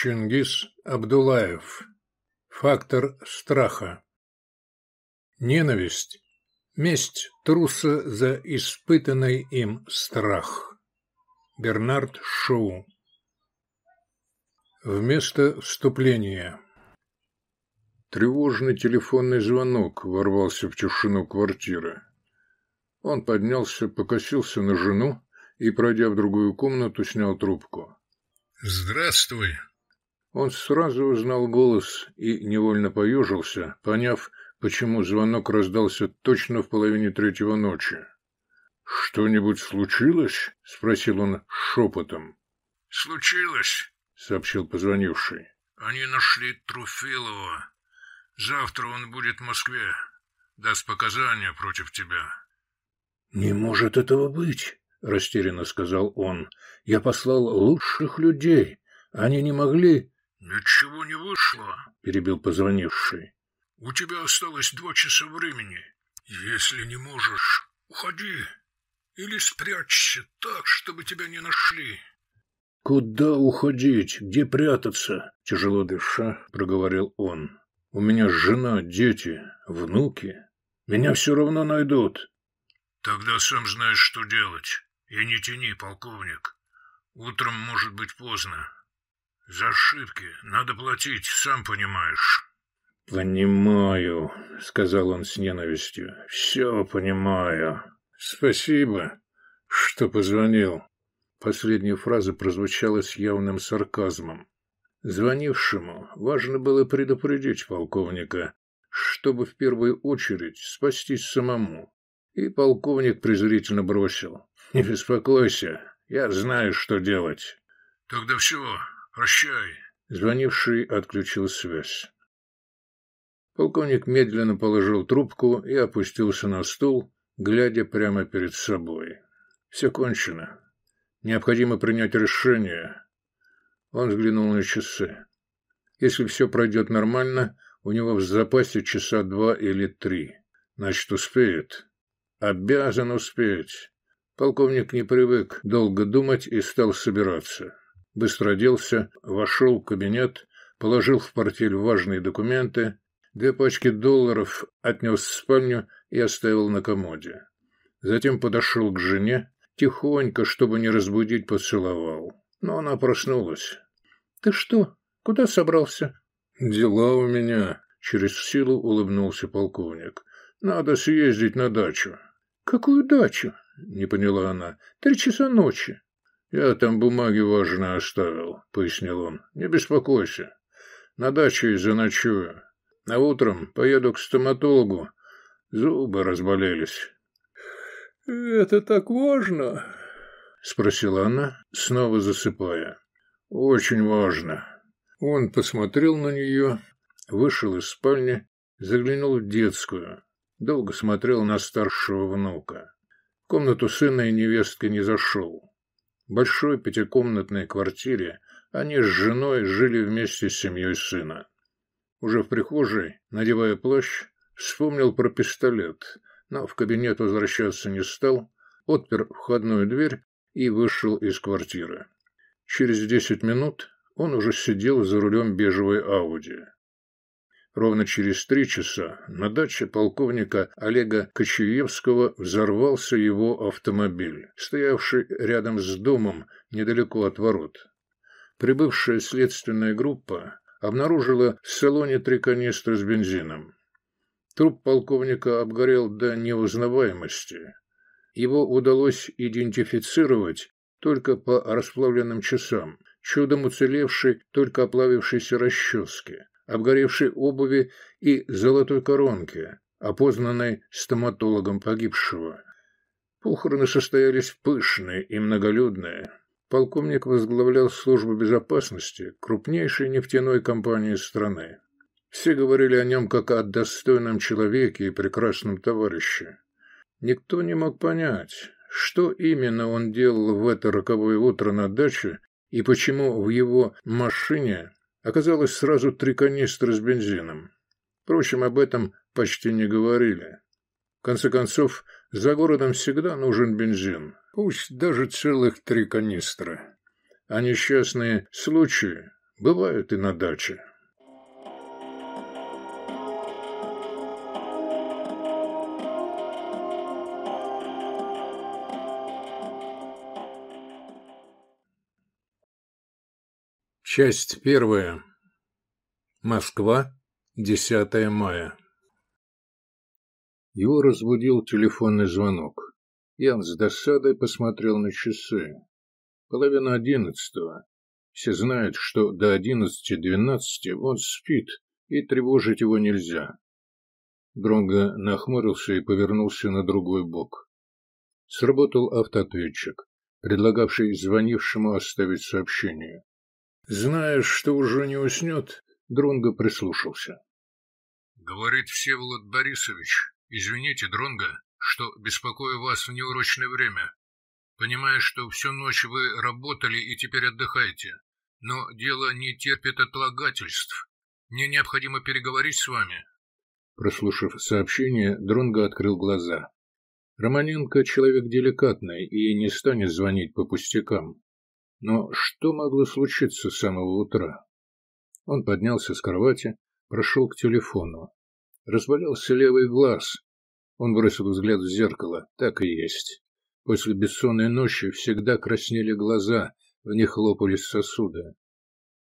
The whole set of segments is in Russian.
Чингис Абдулаев. Фактор страха. Ненависть. Месть труса за испытанный им страх. Бернард Шоу. Вместо вступления. Тревожный телефонный звонок ворвался в тишину квартиры. Он поднялся, покосился на жену и, пройдя в другую комнату, снял трубку. «Здравствуй», он сразу узнал голос и невольно поюжился, поняв, почему звонок раздался точно в половине третьего ночи. «Что-нибудь случилось?» — спросил он шепотом. «Случилось», — сообщил позвонивший. «Они нашли Труфилова. Завтра он будет в Москве. Даст показания против тебя». «Не может этого быть», — растерянно сказал он. «Я послал лучших людей. Они не могли...» «Ничего не вышло», — перебил позвонивший. «У тебя осталось два часа времени. Если не можешь, уходи или спрячься так, чтобы тебя не нашли». «Куда уходить? Где прятаться?» — тяжело дыша, проговорил он. «У меня жена, дети, внуки. Меня все равно найдут». «Тогда сам знаешь, что делать. И не тяни, полковник. Утром может быть поздно. За ошибки надо платить, сам понимаешь. «Понимаю», — сказал он с ненавистью. «Все понимаю. Спасибо, что позвонил». Последняя фраза прозвучала с явным сарказмом. Звонившему важно было предупредить полковника, чтобы в первую очередь спастись самому. И полковник презрительно бросил. «Не беспокойся, я знаю, что делать». «Тогда всего «Прощай!» Звонивший отключил связь. Полковник медленно положил трубку и опустился на стул, глядя прямо перед собой. «Все кончено. Необходимо принять решение». Он взглянул на часы. «Если все пройдет нормально, у него в запасе часа два или три. Значит, успеет. Обязан успеть». Полковник не привык долго думать и стал собираться быстро оделся, вошел в кабинет, положил в портфель важные документы, две пачки долларов отнес в спальню и оставил на комоде. Затем подошел к жене, тихонько, чтобы не разбудить, поцеловал. Но она проснулась. «Ты что? Куда собрался?» «Дела у меня», — через силу улыбнулся полковник. «Надо съездить на дачу». «Какую дачу?» — не поняла она. «Три часа ночи. «Я там бумаги важные оставил», — пояснил он. «Не беспокойся. На даче заночую. А утром поеду к стоматологу. Зубы разболелись». «Это так важно?» — спросила она, снова засыпая. «Очень важно». Он посмотрел на нее, вышел из спальни, заглянул в детскую, долго смотрел на старшего внука. В комнату сына и невестка не зашел большой пятикомнатной квартире они с женой жили вместе с семьей сына. Уже в прихожей, надевая плащ, вспомнил про пистолет, но в кабинет возвращаться не стал, отпер входную дверь и вышел из квартиры. Через десять минут он уже сидел за рулем бежевой Ауди. Ровно через три часа на даче полковника Олега Кочеевского взорвался его автомобиль, стоявший рядом с домом недалеко от ворот. Прибывшая следственная группа обнаружила в салоне три канистры с бензином. Труп полковника обгорел до неузнаваемости. Его удалось идентифицировать только по расплавленным часам, чудом уцелевшей только оплавившейся расческе, обгоревшей обуви и золотой коронке, опознанной стоматологом погибшего. Похороны состоялись пышные и многолюдные. Полковник возглавлял службу безопасности крупнейшей нефтяной компании страны. Все говорили о нем как о достойном человеке и прекрасном товарище. Никто не мог понять, что именно он делал в это роковое утро на даче и почему в его машине Оказалось сразу три канистры с бензином. Впрочем, об этом почти не говорили. В конце концов, за городом всегда нужен бензин, пусть даже целых три канистры. А несчастные случаи бывают и на даче. Часть первая. Москва, 10 мая. Его разбудил телефонный звонок. Ян с досадой посмотрел на часы. Половина одиннадцатого. Все знают, что до одиннадцати двенадцати он спит, и тревожить его нельзя. Дронго нахмурился и повернулся на другой бок. Сработал автоответчик, предлагавший звонившему оставить сообщение. Знаешь, что уже не уснет, Дронго прислушался. Говорит Всеволод Борисович, извините, Дронго, что беспокою вас в неурочное время. Понимаю, что всю ночь вы работали и теперь отдыхаете, но дело не терпит отлагательств. Мне необходимо переговорить с вами. Прослушав сообщение, Дронго открыл глаза. Романенко человек деликатный и не станет звонить по пустякам. Но что могло случиться с самого утра? Он поднялся с кровати, прошел к телефону. Разболелся левый глаз. Он бросил взгляд в зеркало. Так и есть. После бессонной ночи всегда краснели глаза, в них лопались сосуды.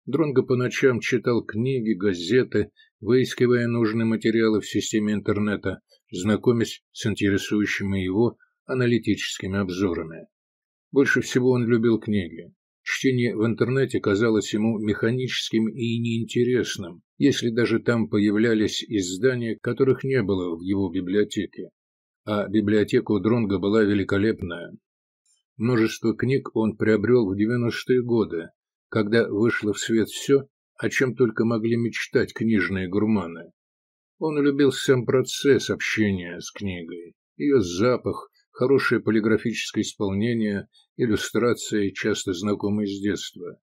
Дронго по ночам читал книги, газеты, выискивая нужные материалы в системе интернета, знакомясь с интересующими его аналитическими обзорами. Больше всего он любил книги. Чтение в интернете казалось ему механическим и неинтересным, если даже там появлялись издания, которых не было в его библиотеке. А библиотека у Дронга была великолепная. Множество книг он приобрел в 90-е годы, когда вышло в свет все, о чем только могли мечтать книжные гурманы. Он любил сам процесс общения с книгой, ее запах, хорошее полиграфическое исполнение, иллюстрации, часто знакомые с детства.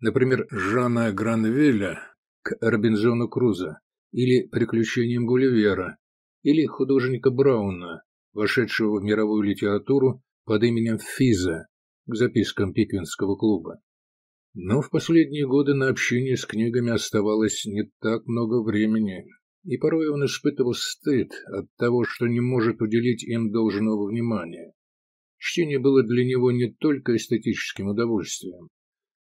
Например, Жанна Гранвеля к Робинзону Круза или «Приключениям Гулливера» или художника Брауна, вошедшего в мировую литературу под именем Физа к запискам Пиквинского клуба. Но в последние годы на общение с книгами оставалось не так много времени, и порой он испытывал стыд от того, что не может уделить им должного внимания. Чтение было для него не только эстетическим удовольствием.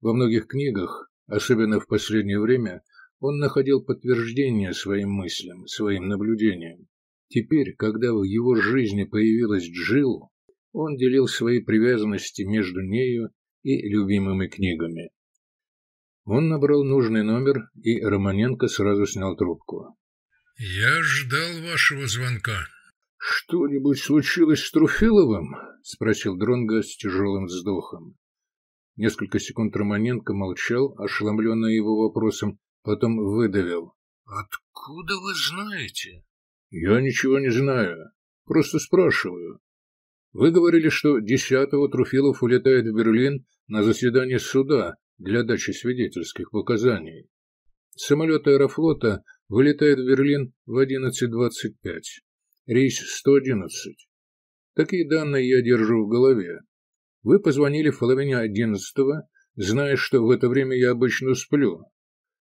Во многих книгах, особенно в последнее время, он находил подтверждение своим мыслям, своим наблюдениям. Теперь, когда в его жизни появилась Джилл, он делил свои привязанности между нею и любимыми книгами. Он набрал нужный номер, и Романенко сразу снял трубку. Я ждал вашего звонка. Что-нибудь случилось с Труфиловым? спросил Дронга с тяжелым вздохом. Несколько секунд Романенко молчал, ошеломленный его вопросом, потом выдавил. «Откуда вы знаете?» «Я ничего не знаю. Просто спрашиваю. Вы говорили, что десятого Труфилов улетает в Берлин на заседание суда для дачи свидетельских показаний. Самолет аэрофлота вылетает в Берлин в 11.25, рейс 111. Такие данные я держу в голове. Вы позвонили в половине одиннадцатого, зная, что в это время я обычно сплю.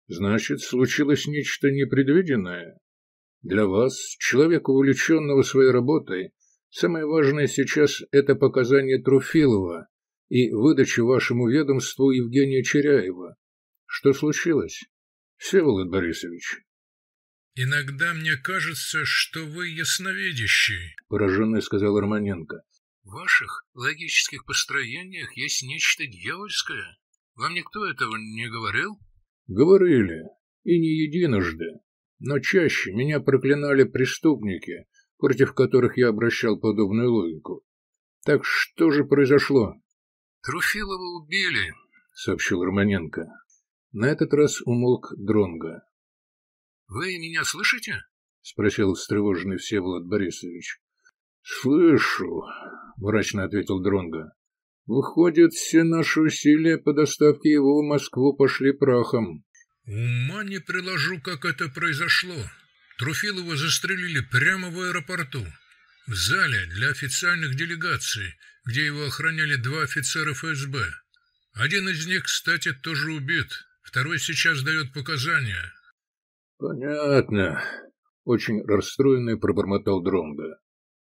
Значит, случилось нечто непредвиденное. Для вас, человека, увлеченного своей работой, самое важное сейчас – это показания Труфилова и выдача вашему ведомству Евгения Черяева. Что случилось? Всеволод Борисович, «Иногда мне кажется, что вы ясновидящий», — пораженный сказал Романенко. «В ваших логических построениях есть нечто дьявольское. Вам никто этого не говорил?» «Говорили. И не единожды. Но чаще меня проклинали преступники, против которых я обращал подобную логику. Так что же произошло?» «Труфилова убили», — сообщил Романенко. На этот раз умолк Дронга. — Вы меня слышите? — спросил встревоженный Всеволод Борисович. — Слышу, — мрачно ответил Дронга. Выходит, все наши усилия по доставке его в Москву пошли прахом. Ума не приложу, как это произошло. Труфилова застрелили прямо в аэропорту, в зале для официальных делегаций, где его охраняли два офицера ФСБ. Один из них, кстати, тоже убит, второй сейчас дает показания. Понятно. Очень расстроенный пробормотал Дронга.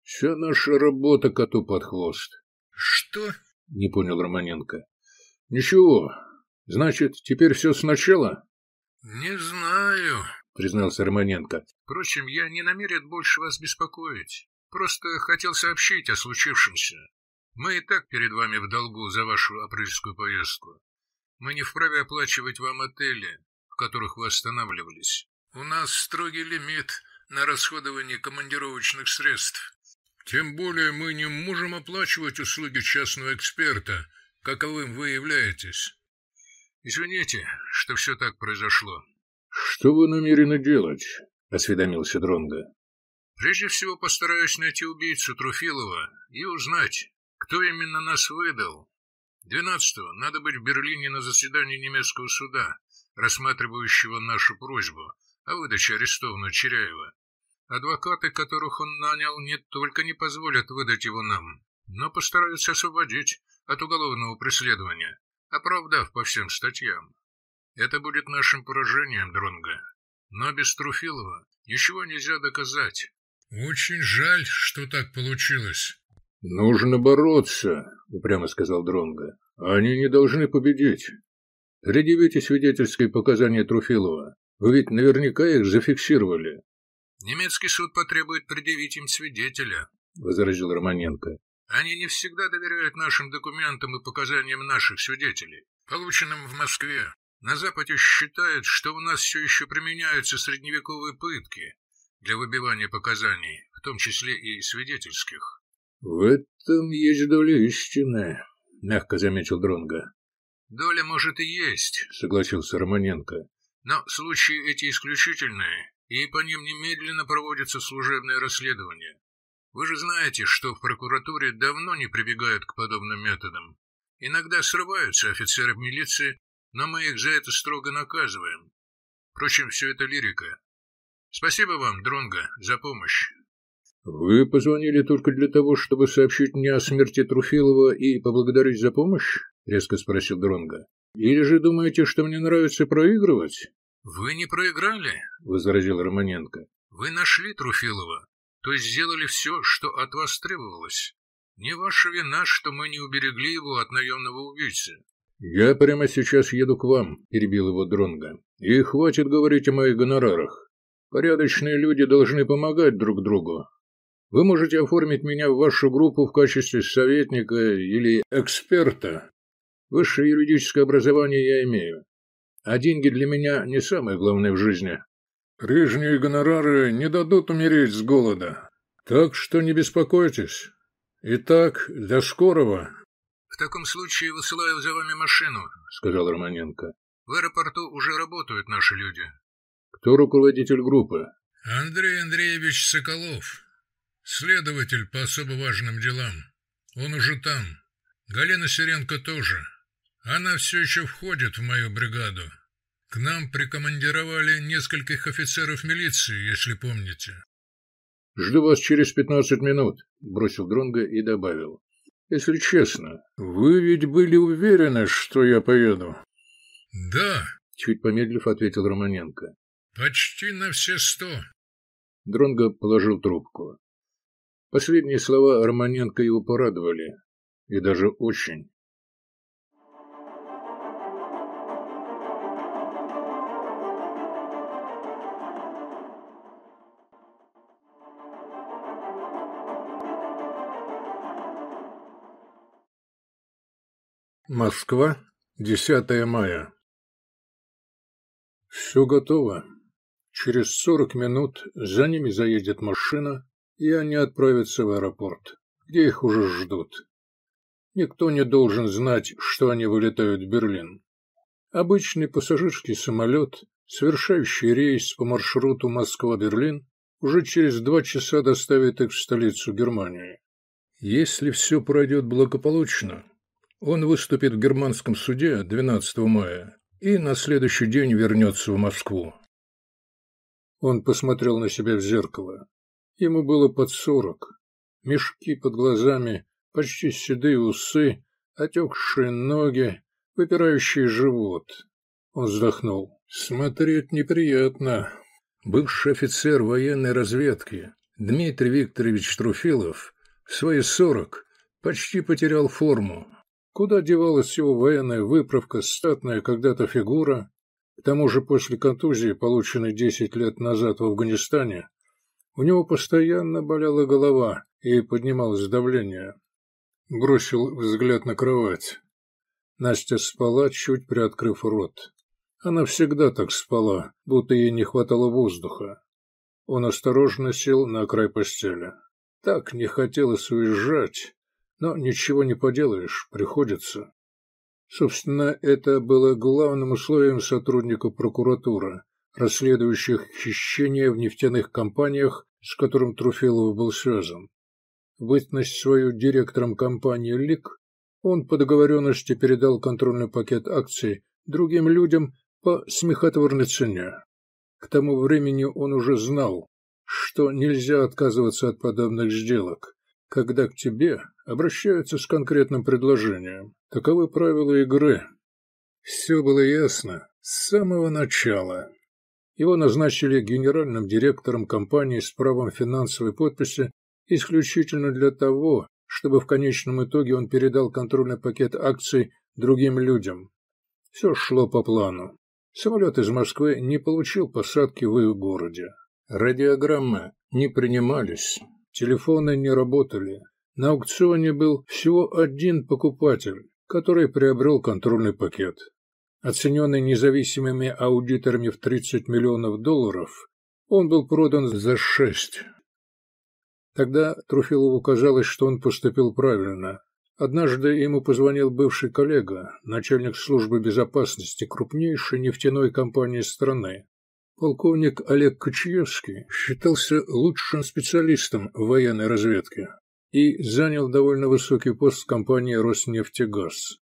Вся наша работа коту под хвост. Что? Не понял Романенко. Ничего. Значит, теперь все сначала? Не знаю, признался Романенко. Впрочем, я не намерен больше вас беспокоить. Просто хотел сообщить о случившемся. Мы и так перед вами в долгу за вашу апрельскую поездку. Мы не вправе оплачивать вам отели, в которых вы останавливались. У нас строгий лимит на расходование командировочных средств. Тем более мы не можем оплачивать услуги частного эксперта, каковым вы являетесь. Извините, что все так произошло. Что вы намерены делать? Осведомился Дронга. Прежде всего постараюсь найти убийцу Труфилова и узнать, кто именно нас выдал. Двенадцатого надо быть в Берлине на заседании немецкого суда, рассматривающего нашу просьбу о а выдаче арестованного Черяева. Адвокаты, которых он нанял, не только не позволят выдать его нам, но постараются освободить от уголовного преследования, оправдав по всем статьям. Это будет нашим поражением, Дронга. Но без Труфилова ничего нельзя доказать. Очень жаль, что так получилось. Нужно бороться, упрямо сказал Дронга. Они не должны победить. Предъявите свидетельские показания Труфилова. Вы ведь наверняка их зафиксировали. Немецкий суд потребует предъявить им свидетеля, возразил Романенко. Они не всегда доверяют нашим документам и показаниям наших свидетелей, полученным в Москве. На Западе считают, что у нас все еще применяются средневековые пытки для выбивания показаний, в том числе и свидетельских. В этом есть доля истины, мягко заметил Дронга. Доля может и есть, согласился Романенко. Но случаи эти исключительные, и по ним немедленно проводятся служебные расследования. Вы же знаете, что в прокуратуре давно не прибегают к подобным методам. Иногда срываются офицеры милиции, но мы их за это строго наказываем. Впрочем, все это лирика. Спасибо вам, Дронго, за помощь. Вы позвонили только для того, чтобы сообщить мне о смерти Труфилова и поблагодарить за помощь? резко спросил Дронго. Или же думаете, что мне нравится проигрывать? Вы не проиграли, возразил Романенко. Вы нашли Труфилова, то есть сделали все, что от вас требовалось. Не ваша вина, что мы не уберегли его от наемного убийцы. Я прямо сейчас еду к вам, перебил его Дронга. И хватит говорить о моих гонорарах. Порядочные люди должны помогать друг другу. Вы можете оформить меня в вашу группу в качестве советника или эксперта, Высшее юридическое образование я имею. А деньги для меня не самое главное в жизни. Прежние гонорары не дадут умереть с голода. Так что не беспокойтесь. Итак, до скорого. В таком случае высылаю за вами машину, сказал Романенко. В аэропорту уже работают наши люди. Кто руководитель группы? Андрей Андреевич Соколов. Следователь по особо важным делам. Он уже там. Галина Сиренко тоже. Она все еще входит в мою бригаду. К нам прикомандировали нескольких офицеров милиции, если помните. «Жду вас через пятнадцать минут», — бросил Дронго и добавил. «Если честно, вы ведь были уверены, что я поеду?» «Да», — чуть помедлив ответил Романенко. «Почти на все сто». Дронго положил трубку. Последние слова Романенко его порадовали, и даже очень. Москва, 10 мая. Все готово. Через 40 минут за ними заедет машина, и они отправятся в аэропорт, где их уже ждут. Никто не должен знать, что они вылетают в Берлин. Обычный пассажирский самолет, совершающий рейс по маршруту Москва-Берлин, уже через два часа доставит их в столицу Германии. Если все пройдет благополучно, он выступит в германском суде 12 мая и на следующий день вернется в Москву. Он посмотрел на себя в зеркало. Ему было под сорок. Мешки под глазами, почти седые усы, отекшие ноги, выпирающий живот. Он вздохнул. «Смотреть неприятно». Бывший офицер военной разведки Дмитрий Викторович Труфилов в свои сорок почти потерял форму. Куда девалась его военная выправка, статная когда-то фигура? К тому же после контузии, полученной 10 лет назад в Афганистане, у него постоянно болела голова и поднималось давление. Бросил взгляд на кровать. Настя спала, чуть приоткрыв рот. Она всегда так спала, будто ей не хватало воздуха. Он осторожно сел на край постели. Так не хотелось уезжать, но ничего не поделаешь, приходится. Собственно, это было главным условием сотрудника прокуратуры, расследующих хищение в нефтяных компаниях, с которым Труфилов был связан. Бытность свою директором компании «Лик» он по договоренности передал контрольный пакет акций другим людям по смехотворной цене. К тому времени он уже знал, что нельзя отказываться от подобных сделок, когда к тебе обращаются с конкретным предложением. Таковы правила игры. Все было ясно с самого начала. Его назначили генеральным директором компании с правом финансовой подписи исключительно для того, чтобы в конечном итоге он передал контрольный пакет акций другим людям. Все шло по плану. Самолет из Москвы не получил посадки в их городе. Радиограммы не принимались, телефоны не работали, на аукционе был всего один покупатель, который приобрел контрольный пакет. Оцененный независимыми аудиторами в 30 миллионов долларов, он был продан за 6. Тогда Труфилову казалось, что он поступил правильно. Однажды ему позвонил бывший коллега, начальник службы безопасности крупнейшей нефтяной компании страны. Полковник Олег Кочевский считался лучшим специалистом в военной разведке и занял довольно высокий пост в компании «Роснефтегаз».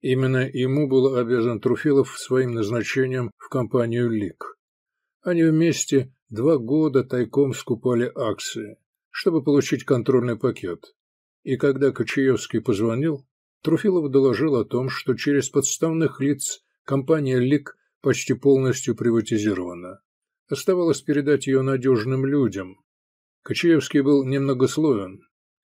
Именно ему был обязан Труфилов своим назначением в компанию «Лик». Они вместе два года тайком скупали акции, чтобы получить контрольный пакет. И когда Кочаевский позвонил, Труфилов доложил о том, что через подставных лиц компания «Лик» почти полностью приватизирована. Оставалось передать ее надежным людям. Кочаевский был немногословен,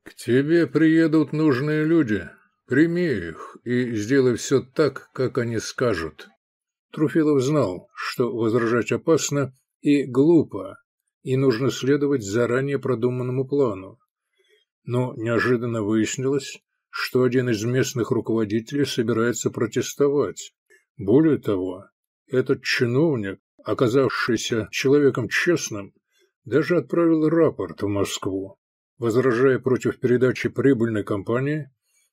«К тебе приедут нужные люди. Прими их и сделай все так, как они скажут». Труфилов знал, что возражать опасно и глупо, и нужно следовать заранее продуманному плану. Но неожиданно выяснилось, что один из местных руководителей собирается протестовать. Более того, этот чиновник, оказавшийся человеком честным, даже отправил рапорт в Москву возражая против передачи прибыльной компании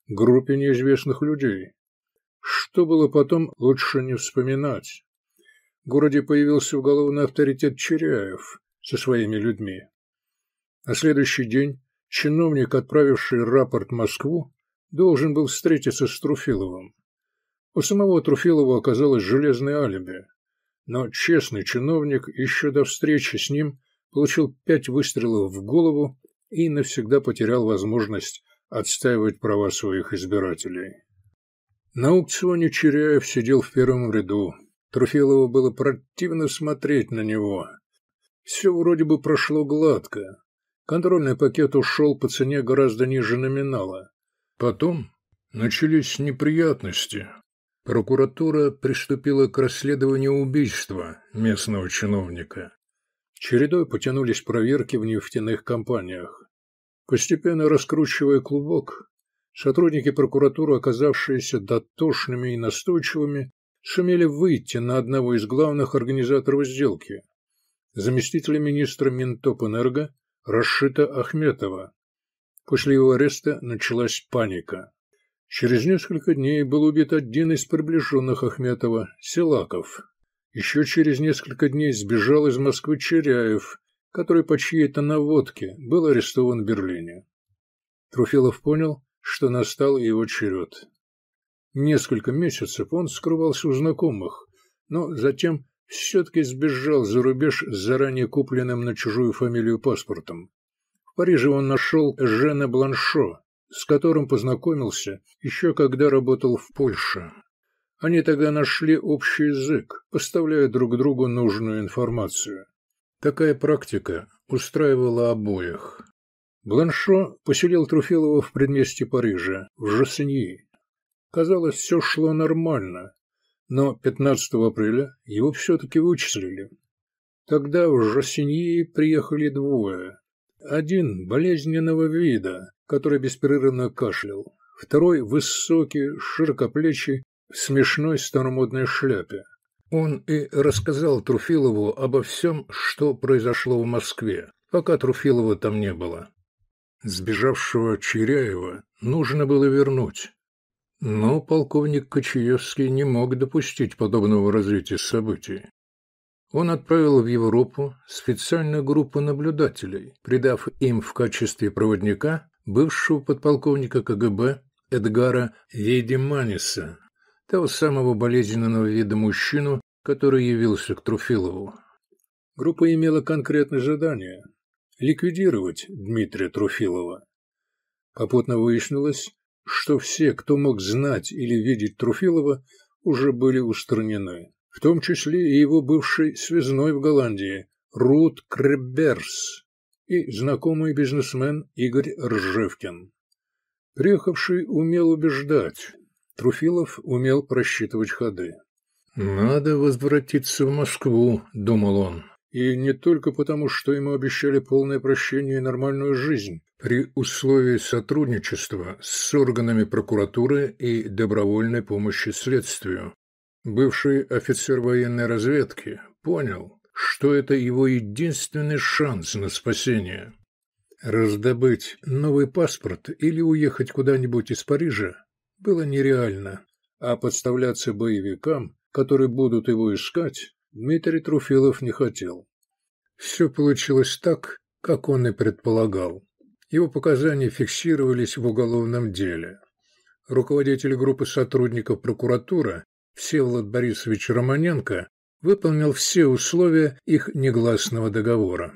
группе неизвестных людей. Что было потом, лучше не вспоминать. В городе появился уголовный авторитет Черяев со своими людьми. На следующий день чиновник, отправивший рапорт в Москву, должен был встретиться с Труфиловым. У самого Труфилова оказалось железное алиби, но честный чиновник еще до встречи с ним получил пять выстрелов в голову и навсегда потерял возможность отстаивать права своих избирателей. На аукционе Черяев сидел в первом ряду. Труфилову было противно смотреть на него. Все вроде бы прошло гладко. Контрольный пакет ушел по цене гораздо ниже номинала. Потом начались неприятности. Прокуратура приступила к расследованию убийства местного чиновника. Чередой потянулись проверки в нефтяных компаниях. Постепенно раскручивая клубок, сотрудники прокуратуры, оказавшиеся дотошными и настойчивыми, сумели выйти на одного из главных организаторов сделки – заместителя министра Минтопэнерго Рашита Ахметова. После его ареста началась паника. Через несколько дней был убит один из приближенных Ахметова – Селаков. Еще через несколько дней сбежал из Москвы Черяев, который по чьей-то наводке был арестован в Берлине. Труфилов понял, что настал его черед. Несколько месяцев он скрывался у знакомых, но затем все-таки сбежал за рубеж с заранее купленным на чужую фамилию паспортом. В Париже он нашел Жена Бланшо, с которым познакомился еще когда работал в Польше. Они тогда нашли общий язык, поставляя друг другу нужную информацию. Такая практика устраивала обоих. Бланшо поселил Труфилова в предместе Парижа, в Жасеньи. Казалось, все шло нормально, но 15 апреля его все-таки вычислили. Тогда в Жасеньи приехали двое. Один болезненного вида, который беспрерывно кашлял. Второй высокий, широкоплечий, в смешной старомодной шляпе. Он и рассказал Труфилову обо всем, что произошло в Москве, пока Труфилова там не было. Сбежавшего Чиряева нужно было вернуть. Но полковник Кочаевский не мог допустить подобного развития событий. Он отправил в Европу специальную группу наблюдателей, придав им в качестве проводника бывшего подполковника КГБ Эдгара Едеманиса, того самого болезненного вида мужчину, который явился к Труфилову. Группа имела конкретное задание – ликвидировать Дмитрия Труфилова. Попутно выяснилось, что все, кто мог знать или видеть Труфилова, уже были устранены, в том числе и его бывший связной в Голландии Рут Креберс и знакомый бизнесмен Игорь Ржевкин. Приехавший умел убеждать, Труфилов умел просчитывать ходы. «Надо возвратиться в Москву», — думал он. И не только потому, что ему обещали полное прощение и нормальную жизнь при условии сотрудничества с органами прокуратуры и добровольной помощи следствию. Бывший офицер военной разведки понял, что это его единственный шанс на спасение. Раздобыть новый паспорт или уехать куда-нибудь из Парижа было нереально, а подставляться боевикам, которые будут его искать, Дмитрий Труфилов не хотел. Все получилось так, как он и предполагал. Его показания фиксировались в уголовном деле. Руководитель группы сотрудников прокуратуры Всеволод Борисович Романенко выполнил все условия их негласного договора.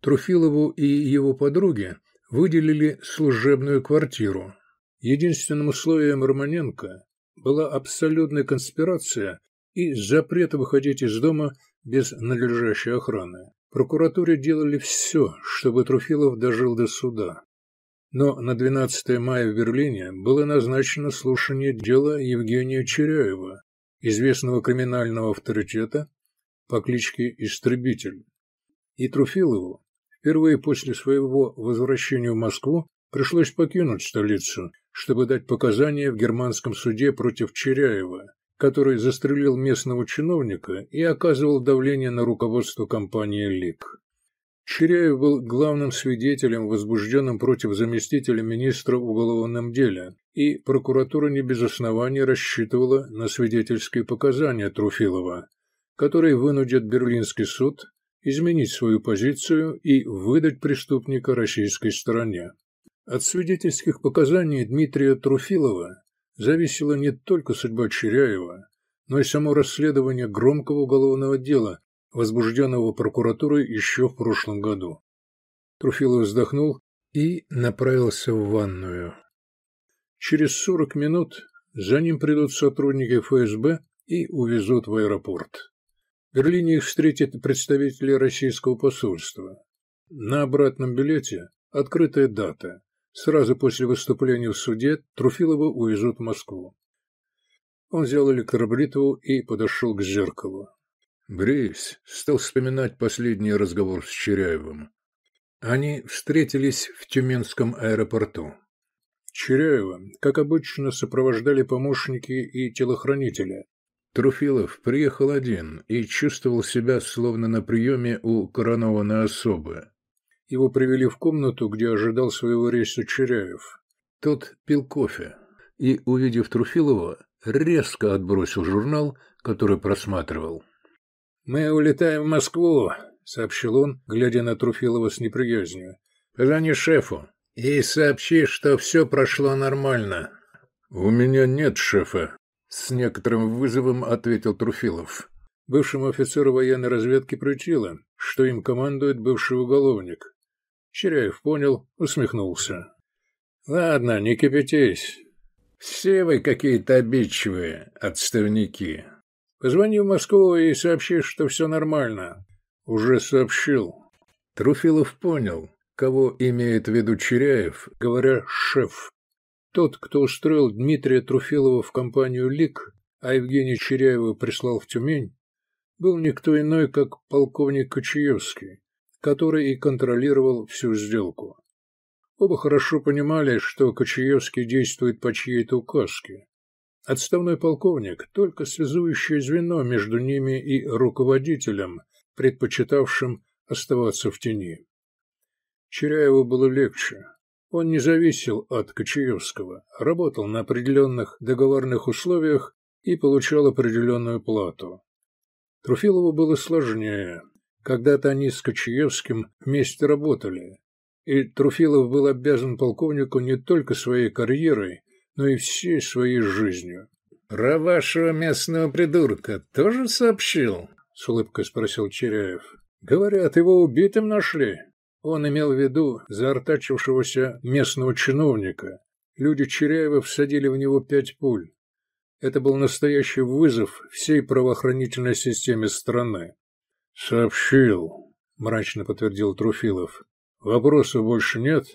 Труфилову и его подруге выделили служебную квартиру, Единственным условием Романенко была абсолютная конспирация и запрет выходить из дома без надлежащей охраны. Прокуратуре делали все, чтобы Труфилов дожил до суда. Но на 12 мая в Берлине было назначено слушание дела Евгения Черяева, известного криминального авторитета по кличке Истребитель. И Труфилову впервые после своего возвращения в Москву пришлось покинуть столицу чтобы дать показания в германском суде против Черяева, который застрелил местного чиновника и оказывал давление на руководство компании «Лик». Черяев был главным свидетелем, возбужденным против заместителя министра в уголовном деле, и прокуратура не без оснований рассчитывала на свидетельские показания Труфилова, который вынудит Берлинский суд изменить свою позицию и выдать преступника российской стороне. От свидетельских показаний Дмитрия Труфилова зависела не только судьба Черяева, но и само расследование громкого уголовного дела, возбужденного прокуратурой еще в прошлом году. Труфилов вздохнул и направился в ванную. Через сорок минут за ним придут сотрудники ФСБ и увезут в аэропорт. В Берлине их встретят представители российского посольства. На обратном билете открытая дата Сразу после выступления в суде Труфилова увезут в Москву. Он взял электробритву и подошел к зеркалу. Греюсь, стал вспоминать последний разговор с Черяевым. Они встретились в Тюменском аэропорту. Черяева, как обычно, сопровождали помощники и телохранители. Труфилов приехал один и чувствовал себя словно на приеме у коронованной особы. Его привели в комнату, где ожидал своего рейса Черяев. Тот пил кофе и, увидев Труфилова, резко отбросил журнал, который просматривал. «Мы улетаем в Москву», — сообщил он, глядя на Труфилова с неприязнью. «Позвони шефу и сообщи, что все прошло нормально». «У меня нет шефа», — с некоторым вызовом ответил Труфилов. Бывшему офицеру военной разведки притило, что им командует бывший уголовник, Черяев понял, усмехнулся. «Ладно, не кипятись. Все вы какие-то обидчивые, отставники. Позвони в Москву и сообщи, что все нормально. Уже сообщил». Труфилов понял, кого имеет в виду Черяев, говоря «шеф». Тот, кто устроил Дмитрия Труфилова в компанию «Лик», а Евгения Черяева прислал в Тюмень, был никто иной, как полковник Кочаевский который и контролировал всю сделку. Оба хорошо понимали, что Кочаевский действует по чьей-то указке. Отставной полковник – только связующее звено между ними и руководителем, предпочитавшим оставаться в тени. Черяеву было легче. Он не зависел от Кочаевского, работал на определенных договорных условиях и получал определенную плату. Труфилову было сложнее. Когда-то они с Кочаевским вместе работали, и Труфилов был обязан полковнику не только своей карьерой, но и всей своей жизнью. «Про вашего местного придурка тоже сообщил?» — с улыбкой спросил Черяев. «Говорят, его убитым нашли». Он имел в виду заортачившегося местного чиновника. Люди Черяева всадили в него пять пуль. Это был настоящий вызов всей правоохранительной системе страны. «Сообщил», — мрачно подтвердил Труфилов. «Вопросов больше нет?»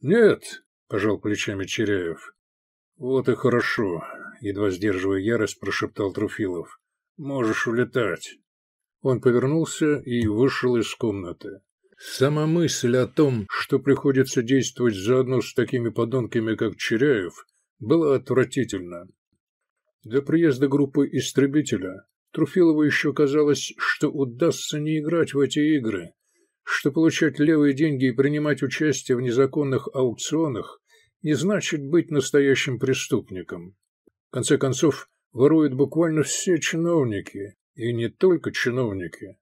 «Нет», — пожал плечами Черяев. «Вот и хорошо», — едва сдерживая ярость, прошептал Труфилов. «Можешь улетать». Он повернулся и вышел из комнаты. Сама мысль о том, что приходится действовать заодно с такими подонками, как Черяев, была отвратительна. До приезда группы истребителя Труфилову еще казалось, что удастся не играть в эти игры, что получать левые деньги и принимать участие в незаконных аукционах не значит быть настоящим преступником. В конце концов, воруют буквально все чиновники, и не только чиновники.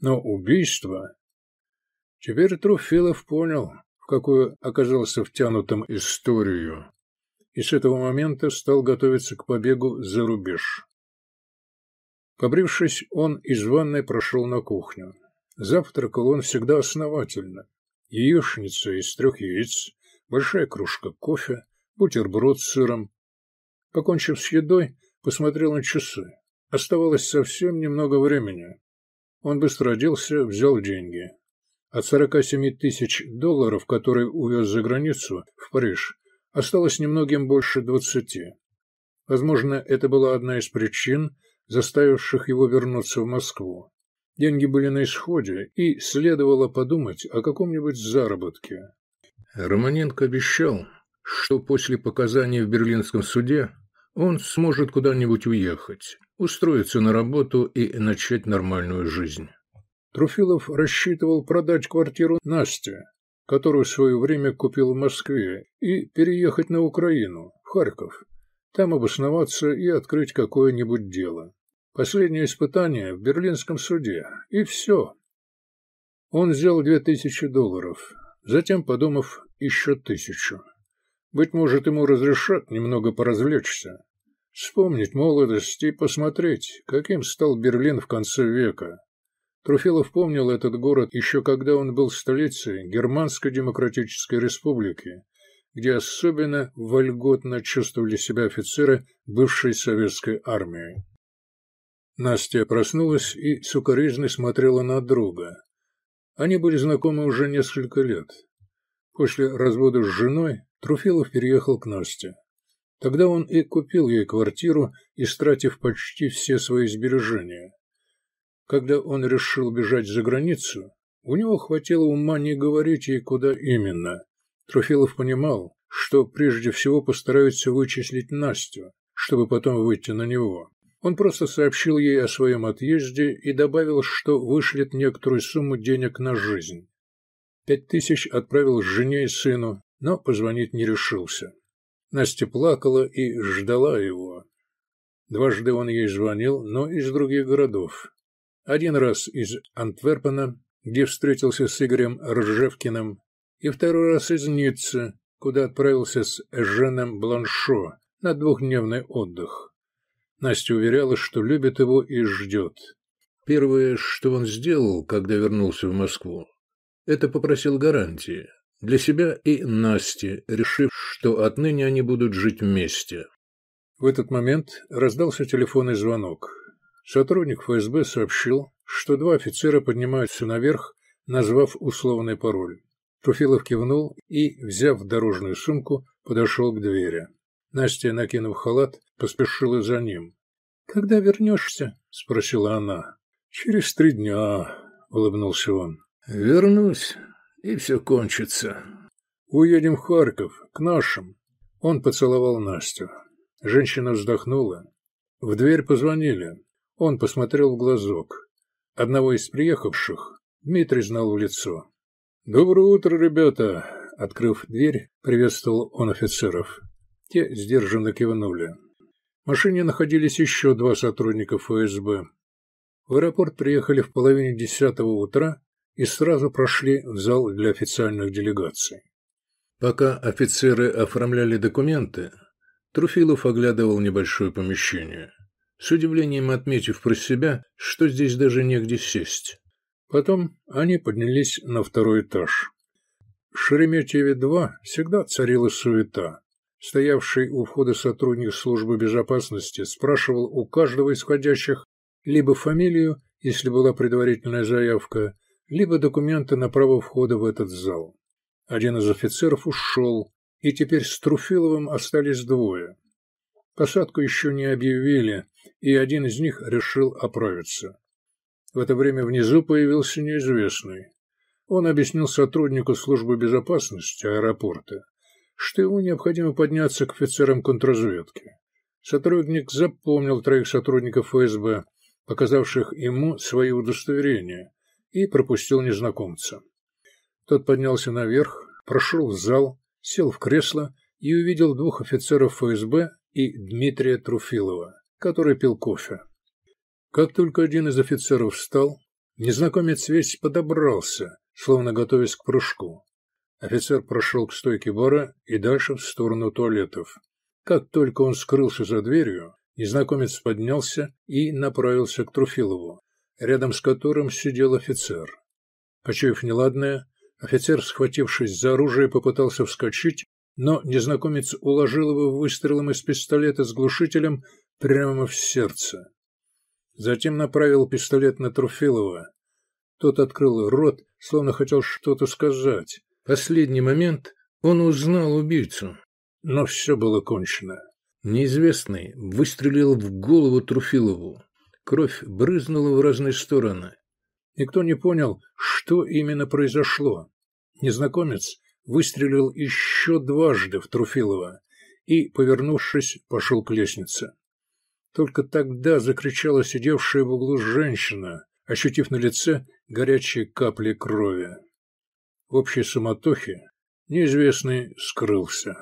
Но убийства. Теперь Труфилов понял, в какую оказался втянутым историю, и с этого момента стал готовиться к побегу за рубеж. Побрившись, он из ванной прошел на кухню. Завтракал он всегда основательно. Яичница из трех яиц, большая кружка кофе, бутерброд с сыром. Покончив с едой, посмотрел на часы. Оставалось совсем немного времени. Он быстро оделся, взял деньги. От 47 тысяч долларов, которые увез за границу, в Париж, осталось немногим больше 20. Возможно, это была одна из причин, заставивших его вернуться в Москву. Деньги были на исходе, и следовало подумать о каком-нибудь заработке. Романенко обещал, что после показаний в берлинском суде он сможет куда-нибудь уехать, устроиться на работу и начать нормальную жизнь. Труфилов рассчитывал продать квартиру Насте, которую в свое время купил в Москве, и переехать на Украину, в Харьков, там обосноваться и открыть какое-нибудь дело. Последнее испытание в берлинском суде. И все. Он взял две тысячи долларов, затем, подумав, еще тысячу. Быть может, ему разрешат немного поразвлечься, вспомнить молодость и посмотреть, каким стал Берлин в конце века. Труфилов помнил этот город еще когда он был столицей Германской Демократической Республики, где особенно вольготно чувствовали себя офицеры бывшей советской армии. Настя проснулась и сукоризно смотрела на друга. Они были знакомы уже несколько лет. После развода с женой Труфилов переехал к Насте. Тогда он и купил ей квартиру, истратив почти все свои сбережения. Когда он решил бежать за границу, у него хватило ума не говорить ей, куда именно. Труфилов понимал, что прежде всего постараются вычислить Настю, чтобы потом выйти на него. Он просто сообщил ей о своем отъезде и добавил, что вышлет некоторую сумму денег на жизнь. Пять тысяч отправил жене и сыну, но позвонить не решился. Настя плакала и ждала его. Дважды он ей звонил, но из других городов. Один раз из Антверпена, где встретился с Игорем Ржевкиным, и второй раз из Ниццы, куда отправился с Эженом Бланшо на двухдневный отдых. Настя уверяла, что любит его и ждет. Первое, что он сделал, когда вернулся в Москву, это попросил гарантии. Для себя и Насти, решив, что отныне они будут жить вместе. В этот момент раздался телефонный звонок. Сотрудник ФСБ сообщил, что два офицера поднимаются наверх, назвав условный пароль. Туфилов кивнул и, взяв дорожную сумку, подошел к двери. Настя, накинув халат, поспешила за ним. «Когда вернешься?» — спросила она. «Через три дня», — улыбнулся он. «Вернусь, и все кончится. Уедем в Харьков, к нашим». Он поцеловал Настю. Женщина вздохнула. В дверь позвонили. Он посмотрел в глазок. Одного из приехавших Дмитрий знал в лицо. «Доброе утро, ребята!» Открыв дверь, приветствовал он офицеров. Те сдержанно кивнули. В машине находились еще два сотрудника ФСБ. В аэропорт приехали в половине десятого утра и сразу прошли в зал для официальных делегаций. Пока офицеры оформляли документы, Труфилов оглядывал небольшое помещение, с удивлением отметив про себя, что здесь даже негде сесть. Потом они поднялись на второй этаж. В Шереметьеве-2 всегда царила суета. Стоявший у входа сотрудник службы безопасности спрашивал у каждого из входящих либо фамилию, если была предварительная заявка, либо документы на право входа в этот зал. Один из офицеров ушел, и теперь с Труфиловым остались двое. Посадку еще не объявили, и один из них решил оправиться. В это время внизу появился неизвестный. Он объяснил сотруднику службы безопасности аэропорта, что ему необходимо подняться к офицерам контрразведки. Сотрудник запомнил троих сотрудников ФСБ, показавших ему свои удостоверения, и пропустил незнакомца. Тот поднялся наверх, прошел в зал, сел в кресло и увидел двух офицеров ФСБ и Дмитрия Труфилова, который пил кофе. Как только один из офицеров встал, незнакомец весь подобрался, словно готовясь к прыжку. Офицер прошел к стойке бара и дальше в сторону туалетов. Как только он скрылся за дверью, незнакомец поднялся и направился к Труфилову, рядом с которым сидел офицер. Почуяв неладное, офицер, схватившись за оружие, попытался вскочить, но незнакомец уложил его выстрелом из пистолета с глушителем прямо в сердце. Затем направил пистолет на Труфилова. Тот открыл рот, словно хотел что-то сказать, последний момент он узнал убийцу, но все было кончено. Неизвестный выстрелил в голову Труфилову. Кровь брызнула в разные стороны. Никто не понял, что именно произошло. Незнакомец выстрелил еще дважды в Труфилова и, повернувшись, пошел к лестнице. Только тогда закричала сидевшая в углу женщина, ощутив на лице горячие капли крови. В общей суматохе неизвестный скрылся.